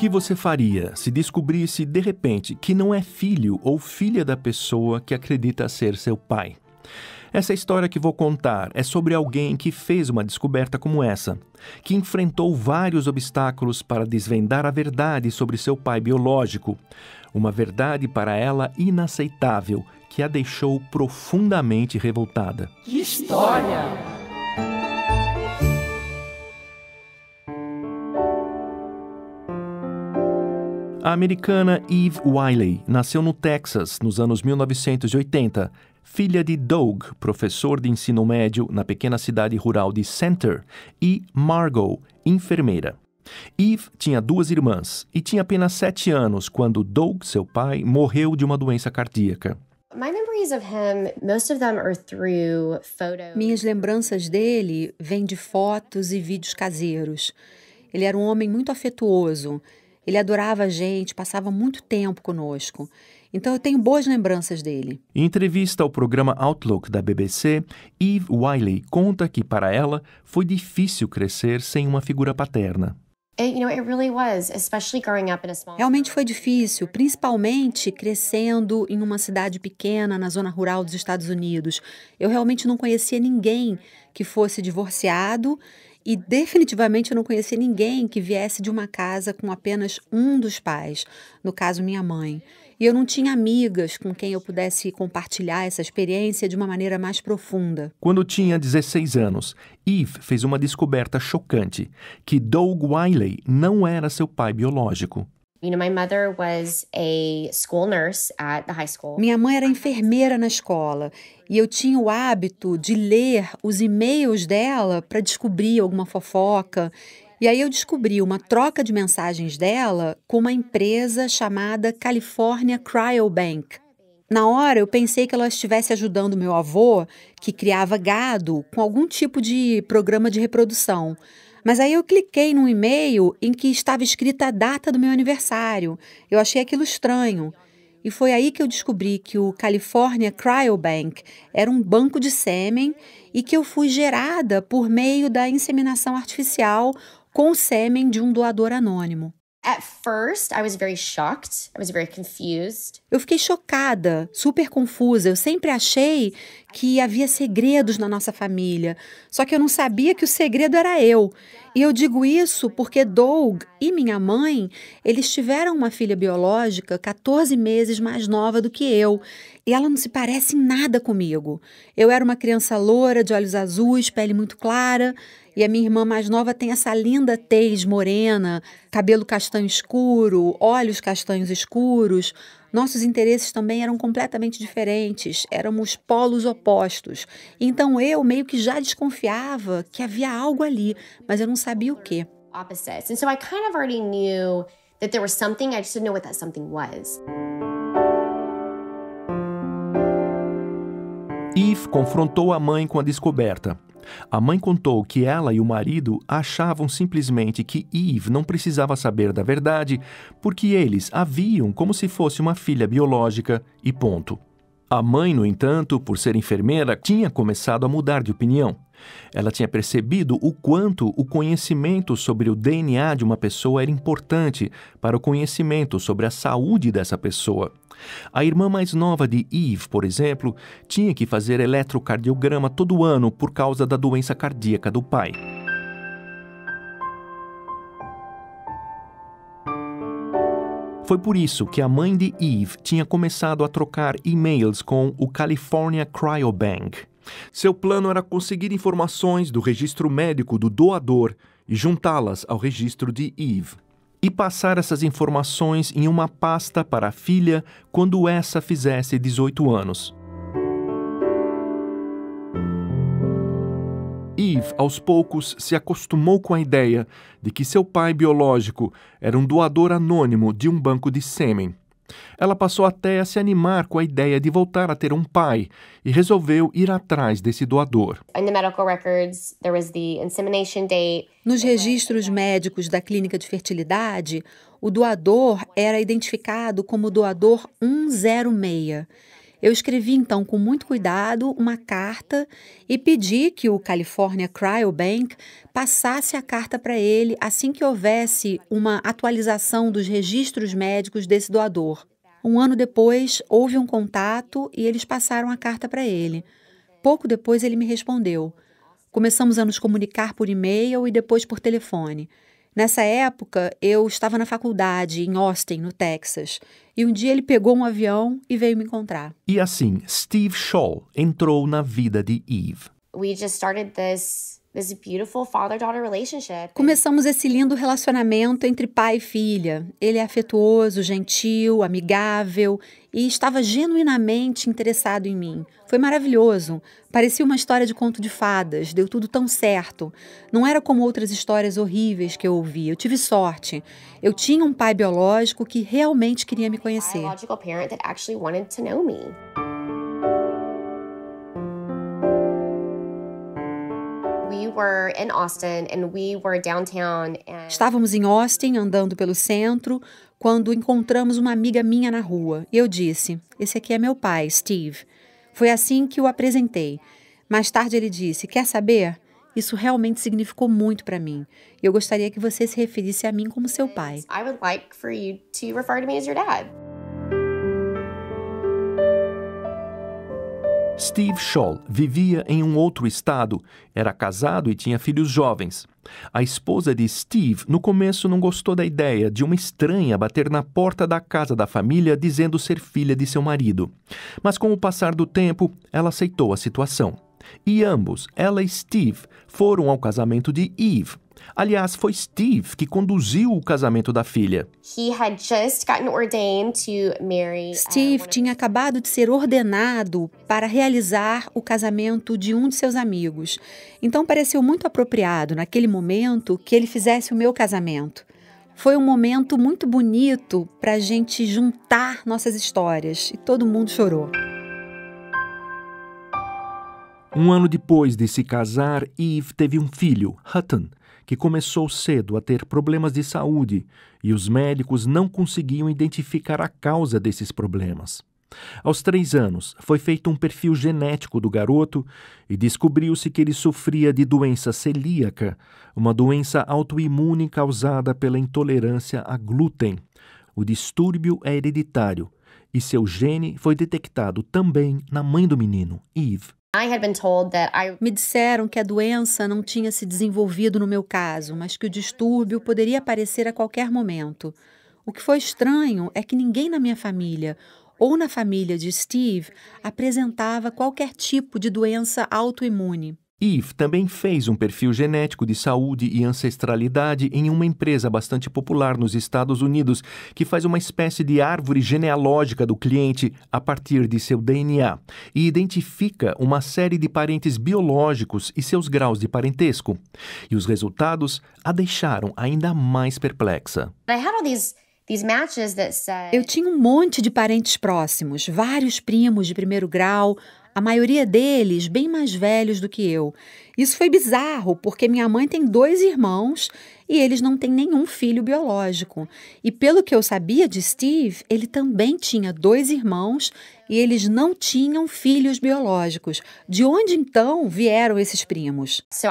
que você faria se descobrisse de repente que não é filho ou filha da pessoa que acredita ser seu pai? Essa história que vou contar é sobre alguém que fez uma descoberta como essa, que enfrentou vários obstáculos para desvendar a verdade sobre seu pai biológico, uma verdade para ela inaceitável que a deixou profundamente revoltada. Que história! A americana Eve Wiley nasceu no Texas nos anos 1980, filha de Doug, professor de ensino médio na pequena cidade rural de Center, e Margot, enfermeira. Eve tinha duas irmãs e tinha apenas sete anos quando Doug, seu pai, morreu de uma doença cardíaca. Minhas lembranças dele vêm de fotos e vídeos caseiros. Ele era um homem muito afetuoso ele adorava a gente, passava muito tempo conosco. Então eu tenho boas lembranças dele. Em entrevista ao programa Outlook da BBC, Eve Wiley conta que para ela foi difícil crescer sem uma figura paterna. Realmente foi difícil, principalmente crescendo em uma cidade pequena na zona rural dos Estados Unidos. Eu realmente não conhecia ninguém que fosse divorciado e definitivamente eu não conheci ninguém que viesse de uma casa com apenas um dos pais, no caso minha mãe. E eu não tinha amigas com quem eu pudesse compartilhar essa experiência de uma maneira mais profunda. Quando tinha 16 anos, Eve fez uma descoberta chocante: que Doug Wiley não era seu pai biológico. Minha mãe era enfermeira na escola e eu tinha o hábito de ler os e-mails dela para descobrir alguma fofoca. E aí eu descobri uma troca de mensagens dela com uma empresa chamada California Cryobank. Na hora eu pensei que ela estivesse ajudando meu avô, que criava gado, com algum tipo de programa de reprodução. Mas aí eu cliquei num e-mail em que estava escrita a data do meu aniversário. Eu achei aquilo estranho. E foi aí que eu descobri que o California Cryobank era um banco de sêmen e que eu fui gerada por meio da inseminação artificial com o sêmen de um doador anônimo. At first, I I was was very very shocked. confused. Eu fiquei chocada, super confusa. Eu sempre achei que havia segredos na nossa família, só que eu não sabia que o segredo era eu. E eu digo isso porque Doug e minha mãe, eles tiveram uma filha biológica 14 meses mais nova do que eu, e ela não se parece em nada comigo. Eu era uma criança loura, de olhos azuis, pele muito clara, e a minha irmã mais nova tem essa linda tez morena, cabelo castanho escuro, olhos castanhos escuros. Nossos interesses também eram completamente diferentes, éramos polos opostos. Então eu meio que já desconfiava que havia algo ali, mas eu não sabia o quê. Opposites. And so I kind of already knew that there was something, I just didn't know what that something was. Eve confrontou a mãe com a descoberta. A mãe contou que ela e o marido achavam simplesmente que Eve não precisava saber da verdade, porque eles a viam como se fosse uma filha biológica e ponto. A mãe, no entanto, por ser enfermeira, tinha começado a mudar de opinião. Ela tinha percebido o quanto o conhecimento sobre o DNA de uma pessoa era importante para o conhecimento sobre a saúde dessa pessoa. A irmã mais nova de Eve, por exemplo, tinha que fazer eletrocardiograma todo ano por causa da doença cardíaca do pai. Foi por isso que a mãe de Eve tinha começado a trocar e-mails com o California Cryobank. Seu plano era conseguir informações do registro médico do doador e juntá-las ao registro de Eve e passar essas informações em uma pasta para a filha quando essa fizesse 18 anos. aos poucos se acostumou com a ideia de que seu pai biológico era um doador anônimo de um banco de sêmen. Ela passou até a se animar com a ideia de voltar a ter um pai e resolveu ir atrás desse doador. Nos registros médicos da clínica de fertilidade, o doador era identificado como doador 106 eu escrevi então com muito cuidado uma carta e pedi que o California Cryobank passasse a carta para ele assim que houvesse uma atualização dos registros médicos desse doador. Um ano depois, houve um contato e eles passaram a carta para ele. Pouco depois, ele me respondeu. Começamos a nos comunicar por e-mail e depois por telefone. Nessa época, eu estava na faculdade em Austin, no Texas, e um dia ele pegou um avião e veio me encontrar. E assim, Steve Shaw entrou na vida de Eve. We just started this Começamos esse lindo relacionamento entre pai e filha. Ele é afetuoso, gentil, amigável e estava genuinamente interessado em mim. Foi maravilhoso. Parecia uma história de conto de fadas, deu tudo tão certo. Não era como outras histórias horríveis que eu ouvi. Eu tive sorte. Eu tinha um pai biológico que realmente queria me conhecer. Estávamos em Austin andando pelo centro quando encontramos uma amiga minha na rua. E eu disse: "Esse aqui é meu pai, Steve". Foi assim que o apresentei. Mais tarde ele disse: "Quer saber? Isso realmente significou muito para mim. Eu gostaria que você se referisse a mim como seu pai." I would like for you to refer to me as your dad. Steve Scholl vivia em um outro estado, era casado e tinha filhos jovens. A esposa de Steve no começo não gostou da ideia de uma estranha bater na porta da casa da família dizendo ser filha de seu marido. Mas com o passar do tempo, ela aceitou a situação. E ambos, ela e Steve, foram ao casamento de Eve. Aliás, foi Steve que conduziu o casamento da filha. Uh, Steve tinha acabado de ser ordenado para realizar o casamento de um de seus amigos. Então pareceu muito apropriado, naquele momento, que ele fizesse o meu casamento. Foi um momento muito bonito para a gente juntar nossas histórias e todo mundo chorou. Um ano depois de se casar, Eve teve um filho, Hutton, que começou cedo a ter problemas de saúde e os médicos não conseguiam identificar a causa desses problemas. Aos três anos, foi feito um perfil genético do garoto e descobriu-se que ele sofria de doença celíaca, uma doença autoimune causada pela intolerância a glúten. O distúrbio é hereditário e seu gene foi detectado também na mãe do menino, Eve. Me disseram que a doença não tinha se desenvolvido no meu caso, mas que o distúrbio poderia aparecer a qualquer momento. O que foi estranho é que ninguém na minha família ou na família de Steve apresentava qualquer tipo de doença autoimune. Eve também fez um perfil genético de saúde e ancestralidade em uma empresa bastante popular nos Estados Unidos, que faz uma espécie de árvore genealógica do cliente a partir de seu DNA e identifica uma série de parentes biológicos e seus graus de parentesco. E os resultados a deixaram ainda mais perplexa. Eu tinha um monte de parentes próximos, vários primos de primeiro grau, a maioria deles bem mais velhos do que eu. Isso foi bizarro, porque minha mãe tem dois irmãos e eles não têm nenhum filho biológico. E pelo que eu sabia de Steve, ele também tinha dois irmãos e eles não tinham filhos biológicos. De onde então vieram esses primos? So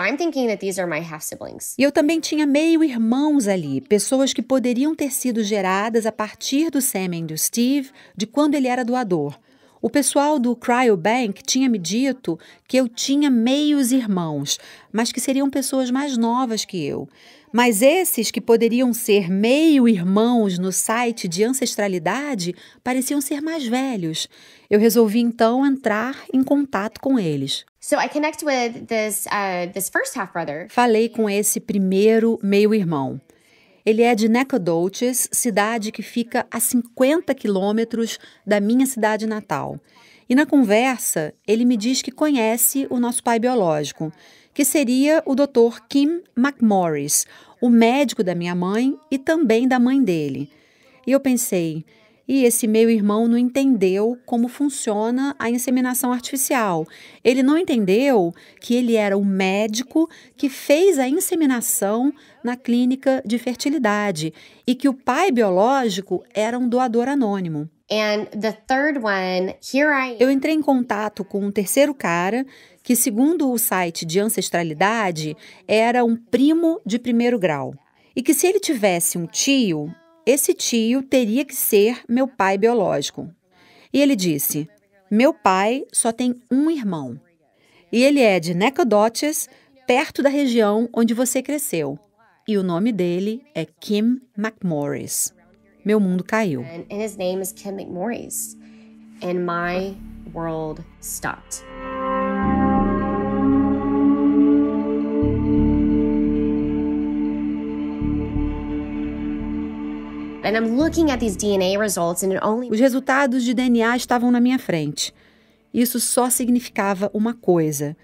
e eu também tinha meio irmãos ali, pessoas que poderiam ter sido geradas a partir do sêmen do Steve, de quando ele era doador. O pessoal do Cryobank tinha me dito que eu tinha meios irmãos, mas que seriam pessoas mais novas que eu. Mas esses que poderiam ser meio irmãos no site de ancestralidade pareciam ser mais velhos. Eu resolvi então entrar em contato com eles. So I connect with this, uh, this first half brother. Falei com esse primeiro meio irmão. Ele é de Nacogdoches, cidade que fica a 50 quilômetros da minha cidade natal. E na conversa, ele me diz que conhece o nosso pai biológico, que seria o Dr. Kim McMorris, o médico da minha mãe e também da mãe dele. E eu pensei, e esse meu irmão não entendeu como funciona a inseminação artificial. Ele não entendeu que ele era o médico que fez a inseminação na clínica de fertilidade e que o pai biológico era um doador anônimo. One, Eu entrei em contato com um terceiro cara que, segundo o site de ancestralidade, era um primo de primeiro grau. E que se ele tivesse um tio, esse tio teria que ser meu pai biológico. E ele disse: Meu pai só tem um irmão. E ele é de Necodotes, perto da região onde você cresceu. E o nome dele é Kim McMorris. Meu mundo caiu. And his name is Kim McMorris. And my world stopped. Os resultados de DNA estavam na minha frente. Isso só significava uma coisa: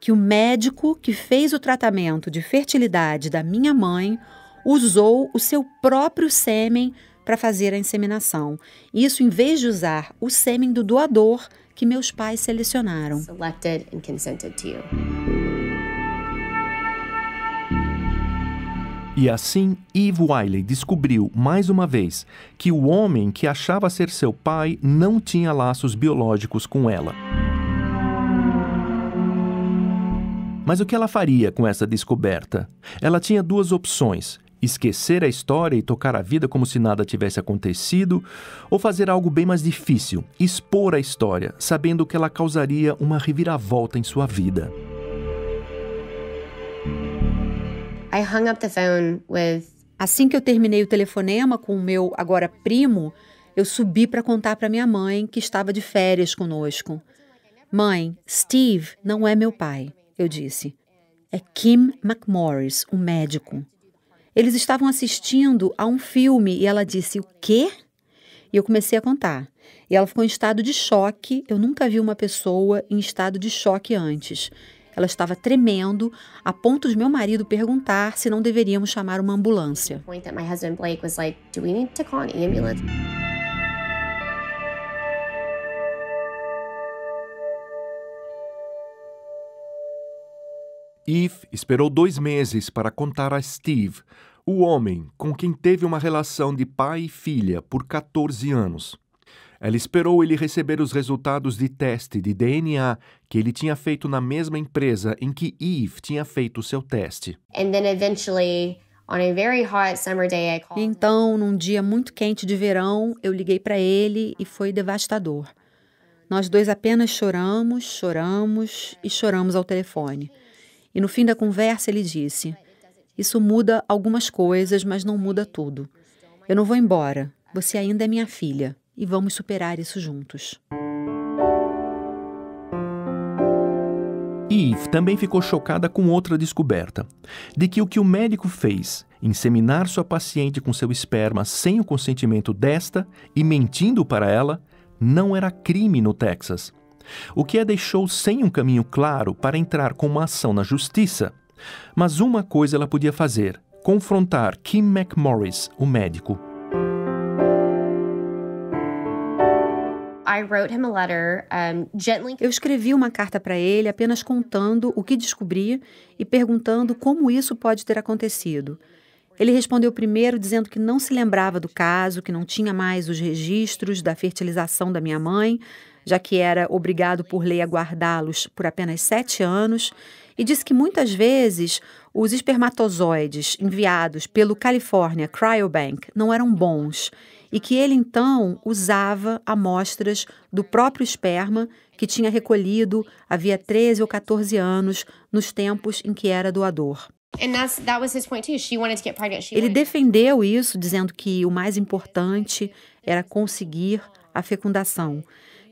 que o médico que fez o tratamento de fertilidade da minha mãe usou o seu próprio sêmen para fazer a inseminação. Isso em vez de usar o sêmen do doador que meus pais selecionaram. Selected and consented to you. E assim Eve Wiley descobriu, mais uma vez, que o homem que achava ser seu pai não tinha laços biológicos com ela. Mas o que ela faria com essa descoberta? Ela tinha duas opções: esquecer a história e tocar a vida como se nada tivesse acontecido, ou fazer algo bem mais difícil, expor a história, sabendo que ela causaria uma reviravolta em sua vida. I hung up the phone with Assim que eu terminei o telefonema com o meu agora primo, eu subi para contar para minha mãe que estava de férias conosco. Mãe, Steve não é meu pai, eu disse. É Kim McMorris, um médico. Eles estavam assistindo a um filme e ela disse: O quê? E eu comecei a contar. E ela ficou em estado de choque. Eu nunca vi uma pessoa em estado de choque antes. Ela estava tremendo, a ponto de meu marido perguntar se não deveríamos chamar uma ambulância. Eve esperou dois meses para contar a Steve, o homem com quem teve uma relação de pai e filha por 14 anos. Ela esperou ele receber os resultados de teste de DNA que ele tinha feito na mesma empresa em que Eve tinha feito seu teste. então, num dia muito quente de verão, eu liguei para ele e foi devastador. Nós dois apenas choramos, choramos e choramos ao telefone. E no fim da conversa ele disse: Isso muda algumas coisas, mas não muda tudo. Eu não vou embora. Você ainda é minha filha e vamos superar isso juntos. Eve também ficou chocada com outra descoberta: de que o que o médico fez, inseminar sua paciente com seu esperma sem o consentimento desta e mentindo para ela, não era crime no Texas. O que a deixou sem um caminho claro para entrar com uma ação na justiça. Mas uma coisa ela podia fazer: confrontar Kim McMorris, o médico. Eu escrevi uma carta para ele apenas contando o que descobri e perguntando como isso pode ter acontecido. Ele respondeu primeiro dizendo que não se lembrava do caso, que não tinha mais os registros da fertilização da minha mãe, já que era obrigado por lei a guardá-los por apenas sete anos, e disse que muitas vezes os espermatozoides enviados pelo California Cryobank não eram bons e que ele então usava amostras do próprio esperma que tinha recolhido havia 13 ou 14 anos, nos tempos em que era doador. Ele defendeu isso, dizendo que o mais importante era conseguir a fecundação,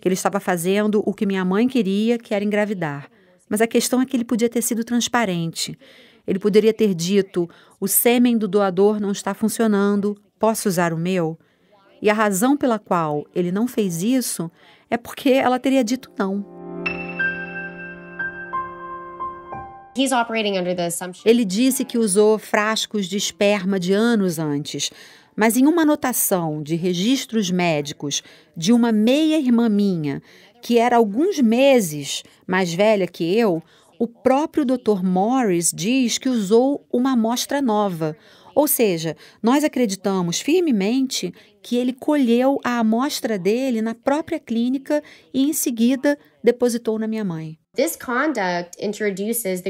que ele estava fazendo o que minha mãe queria, que era engravidar. Mas a questão é que ele podia ter sido transparente. Ele poderia ter dito: o sêmen do doador não está funcionando, posso usar o meu? E a razão pela qual ele não fez isso é porque ela teria dito não. Ele disse que usou frascos de esperma de anos antes, mas em uma anotação de registros médicos de uma meia-irmã minha, que era alguns meses mais velha que eu, o próprio Dr. Morris diz que usou uma amostra nova, ou seja, nós acreditamos firmemente que ele colheu a amostra dele na própria clínica e em seguida depositou na minha mãe.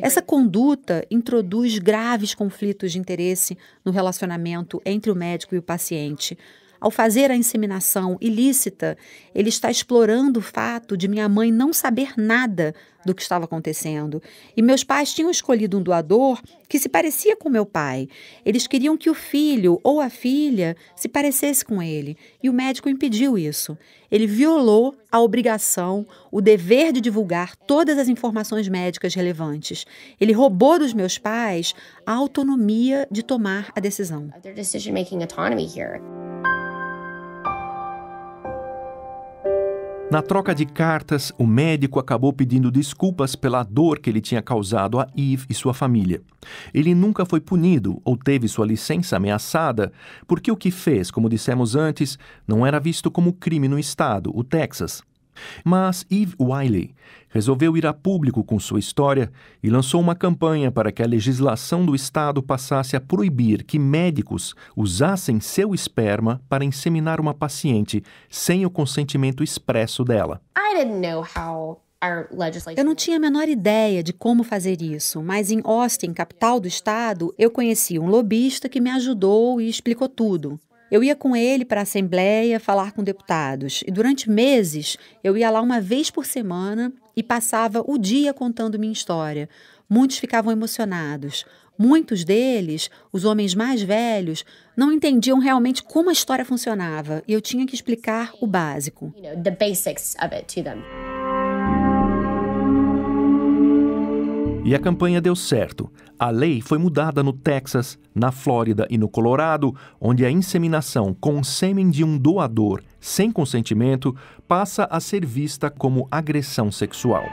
Essa conduta introduz graves conflitos de interesse no relacionamento entre o médico e o paciente, ao fazer a inseminação ilícita, ele está explorando o fato de minha mãe não saber nada do que estava acontecendo. E meus pais tinham escolhido um doador que se parecia com meu pai. Eles queriam que o filho ou a filha se parecesse com ele. E o médico impediu isso. Ele violou a obrigação, o dever de divulgar todas as informações médicas relevantes. Ele roubou dos meus pais a autonomia de tomar a decisão. Na troca de cartas, o médico acabou pedindo desculpas pela dor que ele tinha causado a Eve e sua família. Ele nunca foi punido ou teve sua licença ameaçada, porque o que fez, como dissemos antes, não era visto como crime no estado, o Texas. Mas Eve Wiley resolveu ir a público com sua história e lançou uma campanha para que a legislação do Estado passasse a proibir que médicos usassem seu esperma para inseminar uma paciente sem o consentimento expresso dela. I didn't know how eu não tinha a menor ideia de como fazer isso, mas em Austin, capital do estado, eu conheci um lobista que me ajudou e explicou tudo. Eu ia com ele para a Assembleia falar com deputados e durante meses eu ia lá uma vez por semana e passava o dia contando minha história. Muitos ficavam emocionados. Muitos deles, os homens mais velhos, não entendiam realmente como a história funcionava e eu tinha que explicar o básico. You know, E a campanha deu certo. A lei foi mudada no Texas, na Flórida e no Colorado, onde a inseminação com sêmen de um doador sem consentimento passa a ser vista como agressão sexual.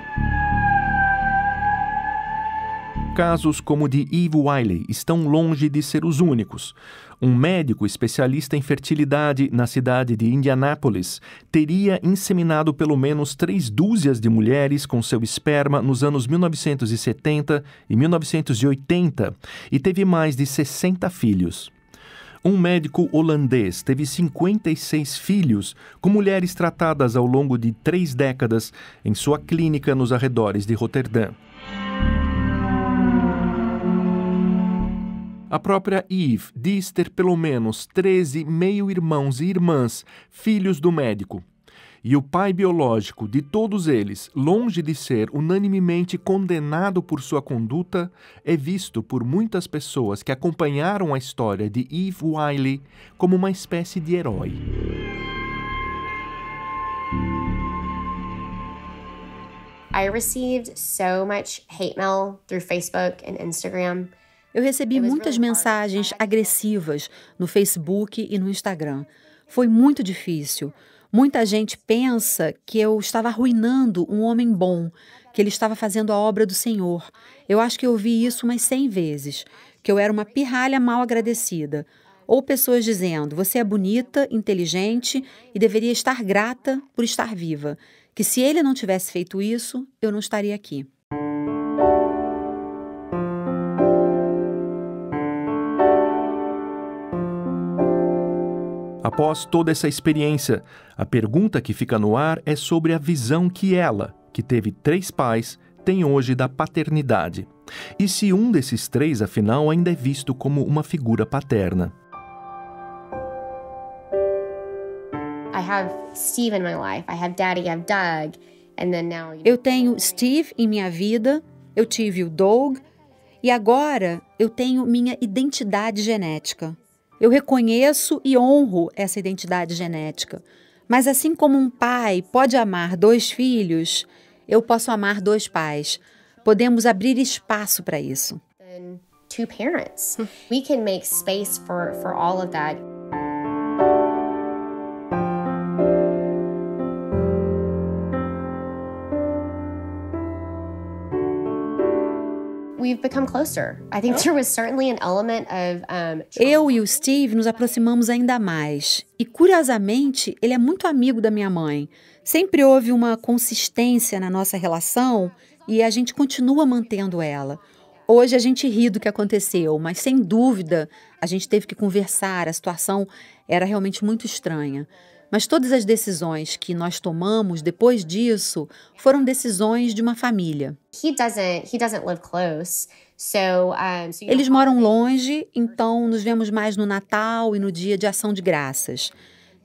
Casos como o de Eve Wiley estão longe de ser os únicos um médico especialista em fertilidade na cidade de Indianápolis teria inseminado pelo menos três dúzias de mulheres com seu esperma nos anos 1970 e 1980 e teve mais de 60 filhos. Um médico holandês teve 56 filhos com mulheres tratadas ao longo de três décadas em sua clínica nos arredores de Roterdã. A própria Eve diz ter pelo menos 13 meio-irmãos e irmãs, filhos do médico. E o pai biológico de todos eles, longe de ser unanimemente condenado por sua conduta, é visto por muitas pessoas que acompanharam a história de Eve Wiley como uma espécie de herói. I received so much hate mail through Facebook and Instagram. Eu recebi muitas mensagens agressivas no Facebook e no Instagram. Foi muito difícil. Muita gente pensa que eu estava arruinando um homem bom, que ele estava fazendo a obra do Senhor. Eu acho que eu ouvi isso umas 100 vezes, que eu era uma pirralha mal agradecida. Ou pessoas dizendo: você é bonita, inteligente e deveria estar grata por estar viva, que se ele não tivesse feito isso, eu não estaria aqui. Após toda essa experiência, a pergunta que fica no ar é sobre a visão que ela, que teve três pais, tem hoje da paternidade. E se um desses três, afinal, ainda é visto como uma figura paterna. Eu tenho Steve em minha vida, eu tive o Doug e agora eu tenho minha identidade genética. Eu reconheço e honro essa identidade genética. Mas assim como um pai pode amar dois filhos, eu posso amar dois pais. Podemos abrir espaço para isso. Two parents. We can make space for, for all of that. Eu e o Steve nos aproximamos ainda mais. E curiosamente, ele é muito amigo da minha mãe. Sempre houve uma consistência na nossa relação e a gente continua mantendo ela. Hoje a gente ri do que aconteceu, mas sem dúvida a gente teve que conversar, a situação era realmente muito estranha. Mas todas as decisões que nós tomamos depois disso foram decisões de uma família. Eles moram longe, então nos vemos mais no Natal e no dia de Ação de Graças.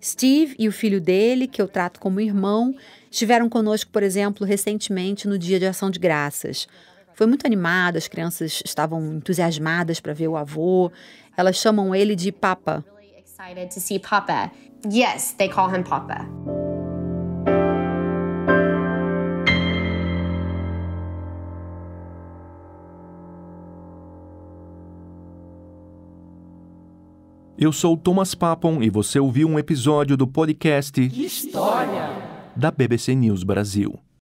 Steve e o filho dele, que eu trato como irmão, estiveram conosco, por exemplo, recentemente no dia de Ação de Graças. Foi muito animado, as crianças estavam entusiasmadas para ver o avô. Elas chamam ele de Papa. Yes, they call him Papa. Eu sou Thomas Papon e você ouviu um episódio do podcast História da BBC News Brasil.